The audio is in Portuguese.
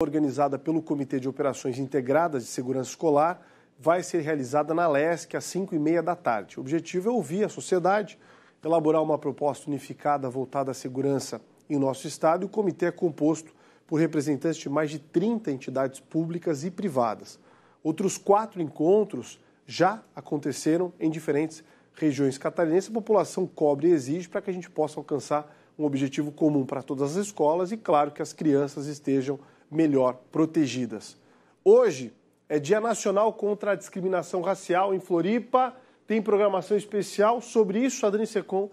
organizada pelo Comitê de Operações Integradas de Segurança Escolar, vai ser realizada na LESC às 5h30 da tarde. O objetivo é ouvir a sociedade, elaborar uma proposta unificada voltada à segurança em nosso Estado e o comitê é composto por representantes de mais de 30 entidades públicas e privadas. Outros quatro encontros já aconteceram em diferentes regiões catarinenses, a população cobre e exige para que a gente possa alcançar um objetivo comum para todas as escolas e, claro, que as crianças estejam melhor protegidas. Hoje é Dia Nacional contra a Discriminação Racial em Floripa. Tem programação especial sobre isso. A Dani Secom